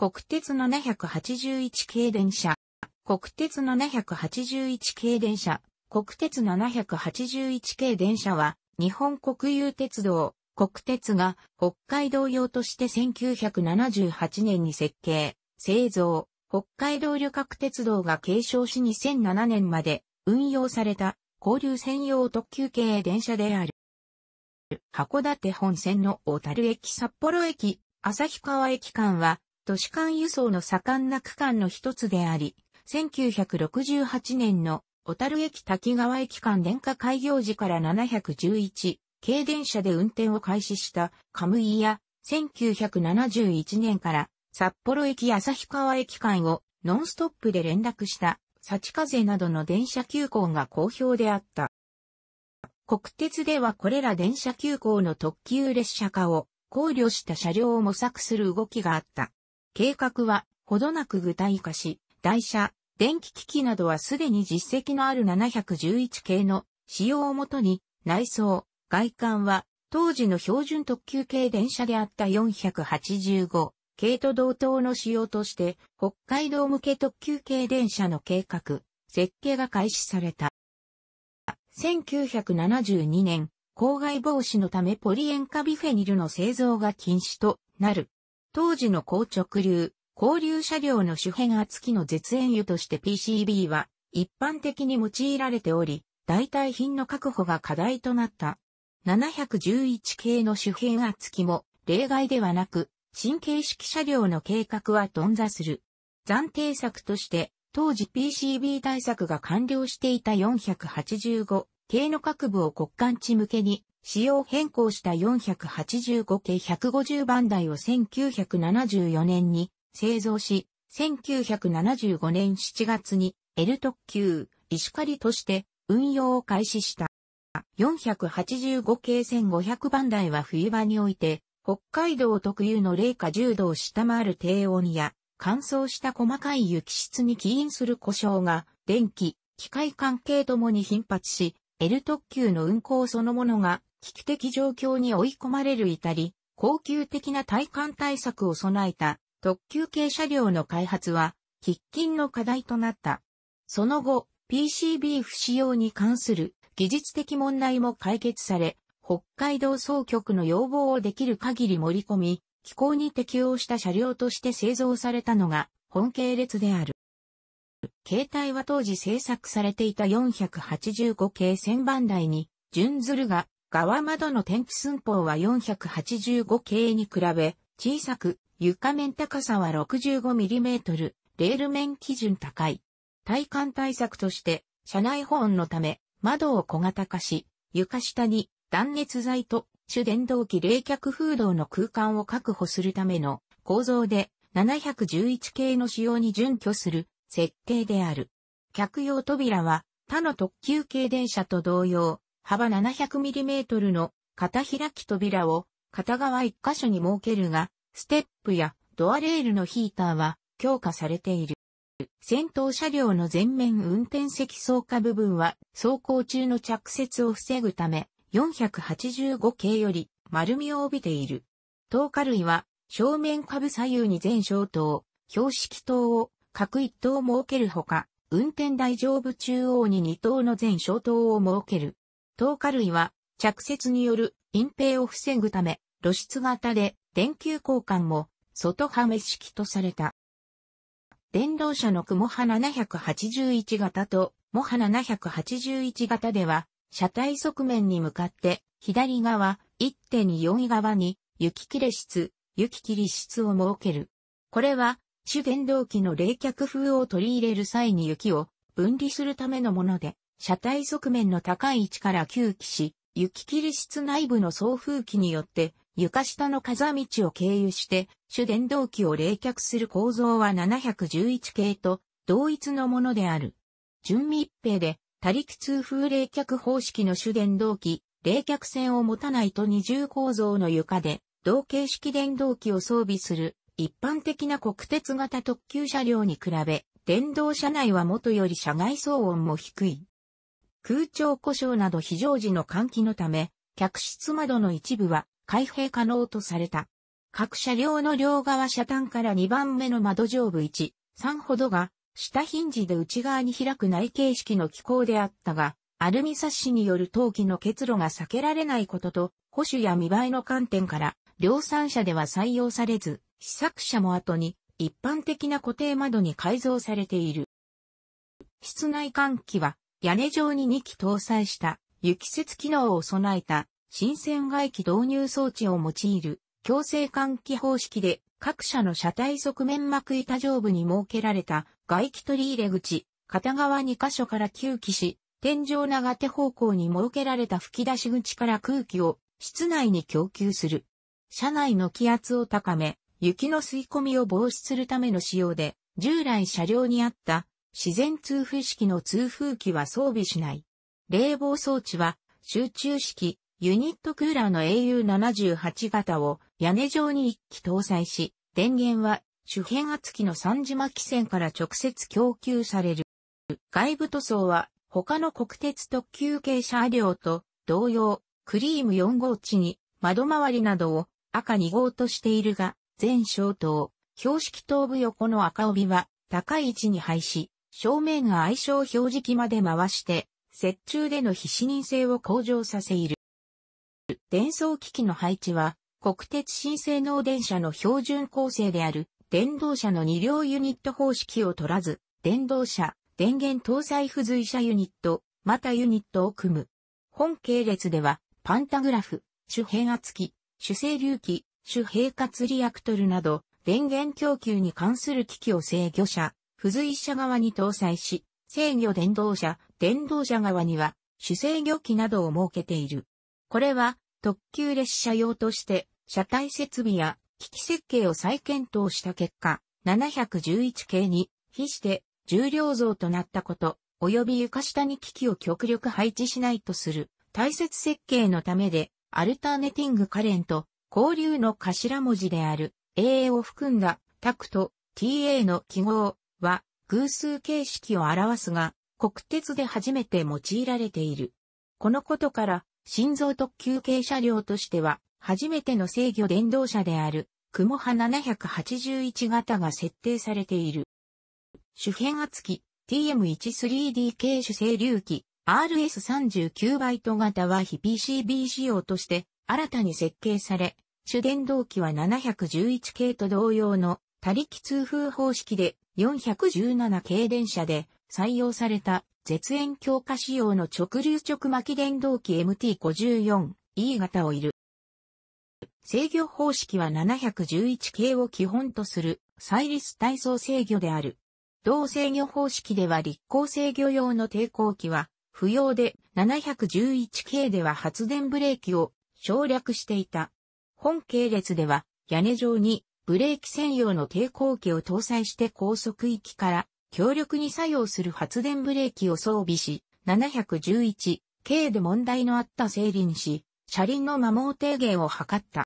国鉄781系電車、国鉄781系電車、国鉄781系電車は、日本国有鉄道、国鉄が北海道用として1978年に設計、製造、北海道旅客鉄道が継承し2007年まで運用された交流専用特急系電車である。函館本線の小樽駅札幌駅、旭川駅間は都市間輸送の盛んな区間の一つであり、1968年の小樽駅滝川駅間電化開業時から711軽電車で運転を開始したカムイや1971年から札幌駅旭川駅間をノンストップで連絡したサチカゼなどの電車急行が好評であった。国鉄ではこれら電車急行の特急列車化を考慮した車両を模索する動きがあった。計画はほどなく具体化し、台車、電気機器などはすでに実績のある711系の使用をもとに、内装、外観は当時の標準特急系電車であった485系と同等の仕様として、北海道向け特急系電車の計画、設計が開始された。1972年、公害防止のためポリエンカビフェニルの製造が禁止となる当時の高直流、交流車両の主編圧機の絶縁油として PCB は一般的に用いられており、代替品の確保が課題となった。711系の主編圧機も例外ではなく、新形式車両の計画は頓挫する。暫定策として、当時 PCB 対策が完了していた485系の各部を国間地向けに仕様変更した485系150番台を1974年に製造し、1975年7月に L 特急、石狩として運用を開始した。485系1500番台は冬場において、北海道特有の零下10度を下回る低温や、乾燥した細かい雪質に起因する故障が、電気、機械関係ともに頻発し、L 特急の運行そのものが危機的状況に追い込まれる至り、高級的な体感対策を備えた特急系車両の開発は、喫緊の課題となった。その後、PCB 不使用に関する技術的問題も解決され、北海道総局の要望をできる限り盛り込み、機構に適応した車両として製造されたのが本系列である。携帯は当時製作されていた485系1000番台に準ずるが、側窓の天気寸法は485系に比べ、小さく、床面高さは 65mm、レール面基準高い。体感対策として、車内保温のため、窓を小型化し、床下に断熱材と主電動機冷却風洞の空間を確保するための構造で711系の仕様に準拠する設定である。客用扉は他の特急系電車と同様、幅 700mm の片開き扉を片側1箇所に設けるが、ステップやドアレールのヒーターは強化されている。先頭車両の前面運転席走下部分は走行中の着雪を防ぐため485系より丸みを帯びている。灯火類は正面下部左右に全小灯、標識灯を各1灯設けるほか、運転台上部中央に2灯の全小灯を設ける。透過類は着雪による隠蔽を防ぐため露出型で電球交換も外はめ式とされた。電動車の雲ハ781型とモハ781型では車体側面に向かって左側1.4側に雪切れ室、雪切り室を設ける。これは主原動機の冷却風を取り入れる際に雪を分離するためのもので、車体側面の高い位置から吸気し、雪切り室内部の送風機によって、床下の風道を経由して、主電動機を冷却する構造は711系と同一のものである。準密閉で、多力通風冷却方式の主電動機、冷却線を持たないと二重構造の床で、同形式電動機を装備する一般的な国鉄型特急車両に比べ、電動車内はもとより車外騒音も低い。空調故障など非常時の換気のため、客室窓の一部は開閉可能とされた。各車両の両側車端から2番目の窓上部1、3ほどが、下ヒンジで内側に開く内形式の機構であったが、アルミサッシによる陶器の結露が避けられないことと、保守や見栄えの観点から、量産車では採用されず、試作車も後に、一般的な固定窓に改造されている。室内換気は、屋根上に2機搭載した雪雪機能を備えた新鮮外機導入装置を用いる強制換気方式で各社の車体側面膜板上部に設けられた外気取り入れ口、片側2箇所から吸気し、天井長手方向に設けられた吹き出し口から空気を室内に供給する。車内の気圧を高め、雪の吸い込みを防止するための仕様で、従来車両にあった自然通風式の通風機は装備しない。冷房装置は集中式ユニットクーラーの AU78 型を屋根上に一機搭載し、電源は主変圧器の三島機線から直接供給される。外部塗装は他の国鉄特急系車両と同様、クリーム4号地に窓周りなどを赤2号としているが、全消灯、標識頭部横の赤帯は高い位置に配し、正面が愛称表示器まで回して、接中での非視認性を向上させいる。電装機器の配置は、国鉄新性能電車の標準構成である、電動車の2両ユニット方式を取らず、電動車、電源搭載付随車ユニット、またユニットを組む。本系列では、パンタグラフ、主変圧器、主整流器、主平滑リアクトルなど、電源供給に関する機器を制御者、付随車側に搭載し、制御電動車、電動車側には、主制御機などを設けている。これは、特急列車用として、車体設備や機器設計を再検討した結果、711系に、比して重量増となったこと、及び床下に機器を極力配置しないとする、大切設計のためで、アルターネティングカレント、交流の頭文字である AA を含んだタクト TA の記号は偶数形式を表すが、国鉄で初めて用いられている。このことから、心臓特急系車両としては、初めての制御電動車である、雲波781型が設定されている。主変圧機、TM13D 系主整流機、RS39 バイト型は非 PCB 仕様として、新たに設計され、主電動機は711系と同様の、他力通風方式で、417系電車で採用された絶縁強化仕様の直流直巻電動機 MT54E 型をいる。制御方式は711系を基本とするサイリス体操制御である。同制御方式では立行制御用の抵抗機は不要で7 1 1系では発電ブレーキを省略していた。本系列では屋根上にブレーキ専用の抵抗器を搭載して高速域から強力に作用する発電ブレーキを装備し、711、K で問題のあった整輪し、車輪の摩耗低減を図った。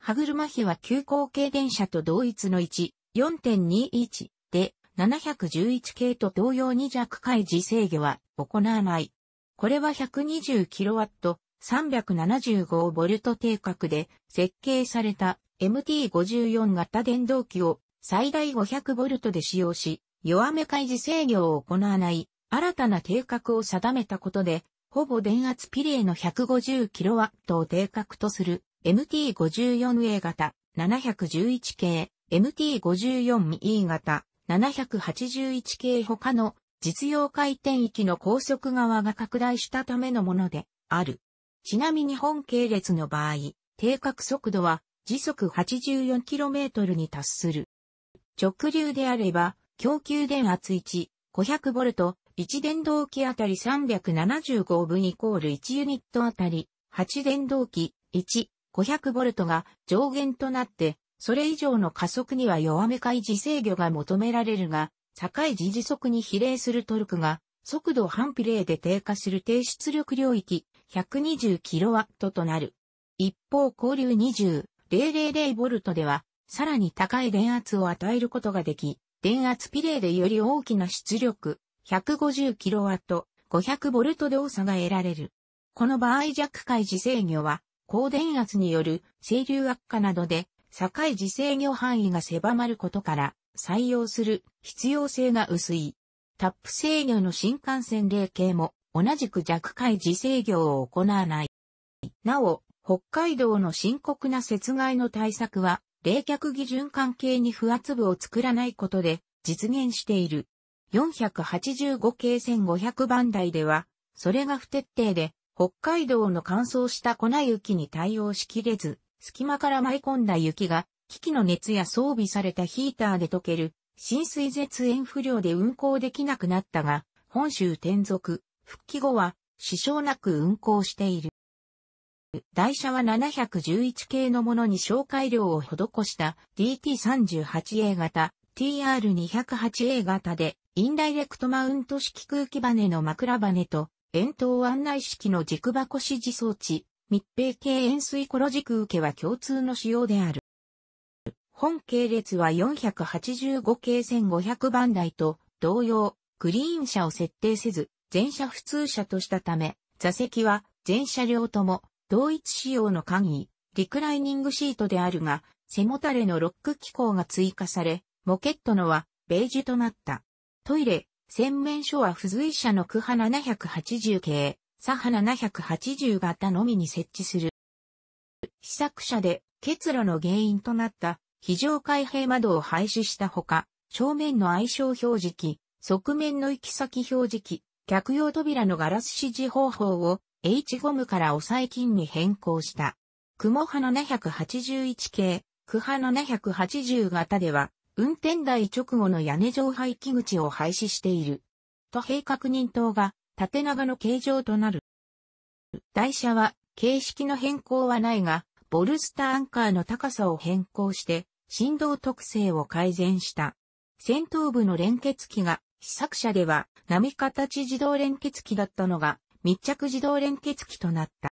歯車比は急行軽電車と同一の1、4.21で、711系と同様に弱開示制御は行わない。これは 120kW、375V 定格で設計された MT54 型電動機を最大 500V で使用し、弱め開示制御を行わない新たな定格を定めたことで、ほぼ電圧比例の 150kW を定格とする MT54A 型711系 MT54E 型781系他の実用回転域の高速側が拡大したためのものである。ちなみに本系列の場合、定格速度は時速 84km に達する。直流であれば、供給電圧1、500V、1電動機あたり375分イコール1ユニットあたり、8電動機1、500V が上限となって、それ以上の加速には弱めか維制御が求められるが、境時時速に比例するトルクが、速度反比例で低下する低出力領域 120kW となる。一方交流20、0.000V では、さらに高い電圧を与えることができ、電圧比例でより大きな出力、150kW、500V 動作が得られる。この場合弱回自制御は、高電圧による整流悪化などで、境自制御範囲が狭まることから、採用する必要性が薄い。タップ制御の新幹線例系も同じく弱回自制御を行わない。なお、北海道の深刻な雪害の対策は、冷却基準関係に不圧部を作らないことで実現している。485系1500番台では、それが不徹底で、北海道の乾燥した粉雪に対応しきれず、隙間から舞い込んだ雪が、機器の熱や装備されたヒーターで溶ける、浸水絶縁不良で運行できなくなったが、本州転属、復帰後は、支障なく運行している。台車は711系のものに紹介料を施した DT38A 型、TR208A 型で、インダイレクトマウント式空気バネの枕バネと、円筒案内式の軸箱指示装置、密閉系円錐ロ軸受けは共通の仕様である。本系列は485系1500番台と同様、グリーン車を設定せず、全車普通車としたため、座席は全車両とも同一仕様の簡易、リクライニングシートであるが、背もたれのロック機構が追加され、モケットのはベージュとなった。トイレ、洗面所は付随者の区派780系、左派780型のみに設置する。試作車で結露の原因となった非常開閉窓を廃止したほか、正面の相性表示器、側面の行き先表示器、客用扉のガラス指示方法を H ゴムから抑え金に変更した。雲波781系、ク波780型では、運転台直後の屋根上排気口を廃止している。都平確認灯が縦長の形状となる。台車は形式の変更はないが、ボルスターアンカーの高さを変更して、振動特性を改善した。先頭部の連結機が、試作車では、波形自動連結機だったのが、密着自動連結機となった。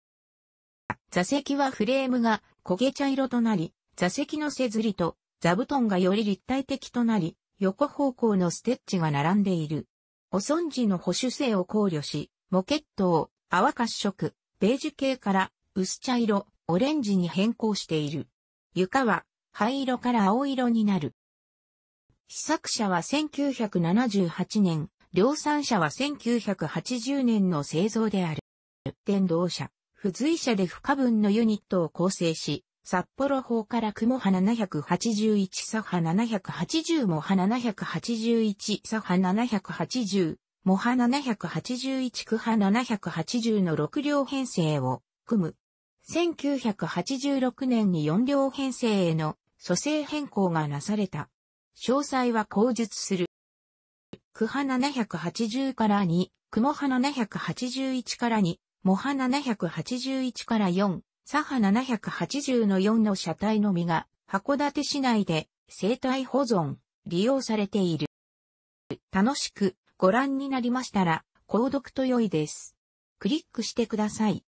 座席はフレームが焦げ茶色となり、座席のせずりと座布団がより立体的となり、横方向のステッチが並んでいる。お損時の保守性を考慮し、モケットを泡褐色、ベージュ系から薄茶色、オレンジに変更している。床は灰色から青色になる。試作者は1978年量産車は1980年の製造である。電動車、付随車で不可分のユニットを構成し、札幌法から雲波781左波780も波781左波780も波781区波780の6両編成を組む。1986年に4両編成への蘇生変更がなされた。詳細は口述する。クハ780から2、クモハ781から2、モハ781から4、サハ780の4の車体のみが、函館市内で生態保存、利用されている。楽しくご覧になりましたら、購読と良いです。クリックしてください。